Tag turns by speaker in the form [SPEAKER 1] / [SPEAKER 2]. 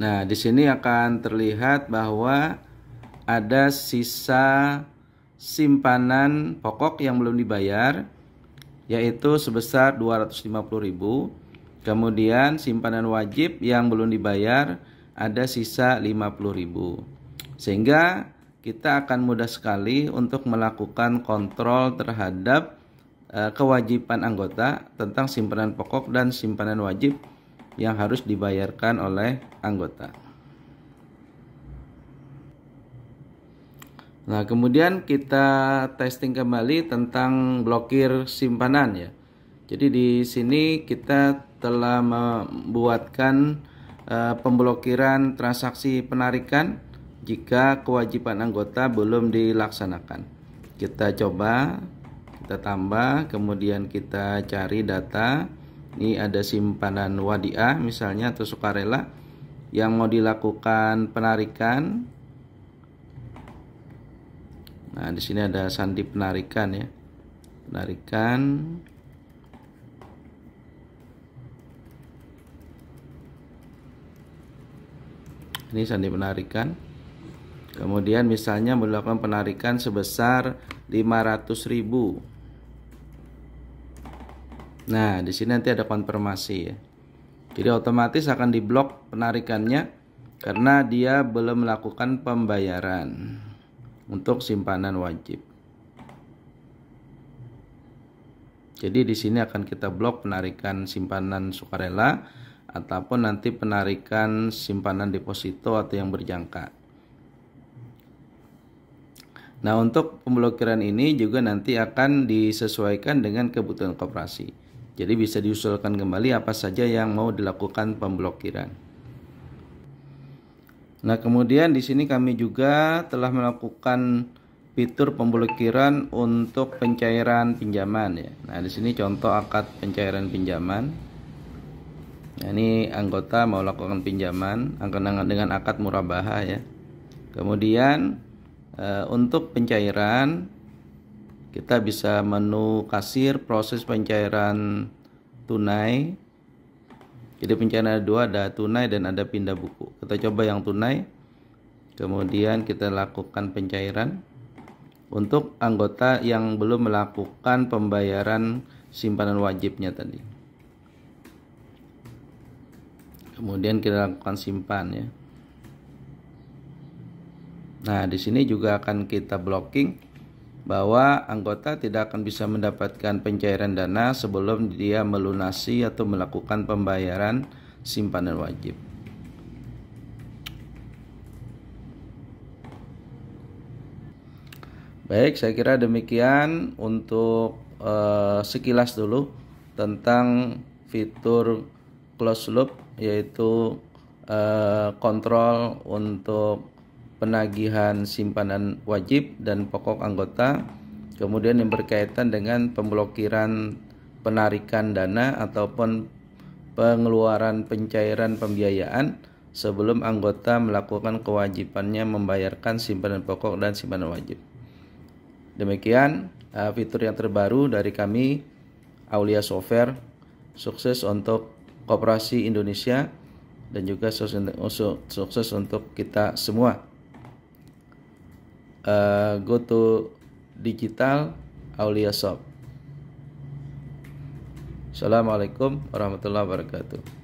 [SPEAKER 1] Nah, di sini akan terlihat bahwa ada sisa simpanan pokok yang belum dibayar yaitu sebesar 250.000. Kemudian simpanan wajib yang belum dibayar ada sisa 50.000. Sehingga kita akan mudah sekali untuk melakukan kontrol terhadap eh, kewajiban anggota tentang simpanan pokok dan simpanan wajib yang harus dibayarkan oleh anggota. Nah, kemudian kita testing kembali tentang blokir simpanan ya. Jadi di sini kita telah membuatkan e, pemblokiran transaksi penarikan jika kewajiban anggota belum dilaksanakan. Kita coba, kita tambah, kemudian kita cari data ini ada simpanan wadiah misalnya atau sukarela yang mau dilakukan penarikan nah di sini ada sandi penarikan ya penarikan ini sandi penarikan kemudian misalnya melakukan penarikan sebesar 500 ribu Nah, di sini nanti ada konfirmasi ya. Jadi otomatis akan diblok penarikannya karena dia belum melakukan pembayaran untuk simpanan wajib. Jadi di sini akan kita blok penarikan simpanan sukarela ataupun nanti penarikan simpanan deposito atau yang berjangka. Nah, untuk pemblokiran ini juga nanti akan disesuaikan dengan kebutuhan koperasi. Jadi bisa diusulkan kembali apa saja yang mau dilakukan pemblokiran. Nah, kemudian di sini kami juga telah melakukan fitur pemblokiran untuk pencairan pinjaman ya. Nah, di sini contoh akad pencairan pinjaman. Nah, ini anggota mau lakukan pinjaman dengan akad murabaha ya. Kemudian eh, untuk pencairan kita bisa menu kasir proses pencairan tunai jadi pencairan ada dua ada tunai dan ada pindah buku kita coba yang tunai kemudian kita lakukan pencairan untuk anggota yang belum melakukan pembayaran simpanan wajibnya tadi kemudian kita lakukan simpan ya nah di sini juga akan kita blocking bahwa anggota tidak akan bisa mendapatkan pencairan dana sebelum dia melunasi atau melakukan pembayaran simpanan wajib. Baik, saya kira demikian untuk eh, sekilas dulu tentang fitur close loop yaitu eh, kontrol untuk penagihan simpanan wajib dan pokok anggota, kemudian yang berkaitan dengan pemblokiran penarikan dana ataupun pengeluaran pencairan pembiayaan sebelum anggota melakukan kewajibannya membayarkan simpanan pokok dan simpanan wajib. Demikian uh, fitur yang terbaru dari kami Aulia Software sukses untuk Koperasi Indonesia dan juga sukses untuk kita semua uh, to Digital Aulia Shop. Assalamualaikum warahmatullahi wabarakatuh.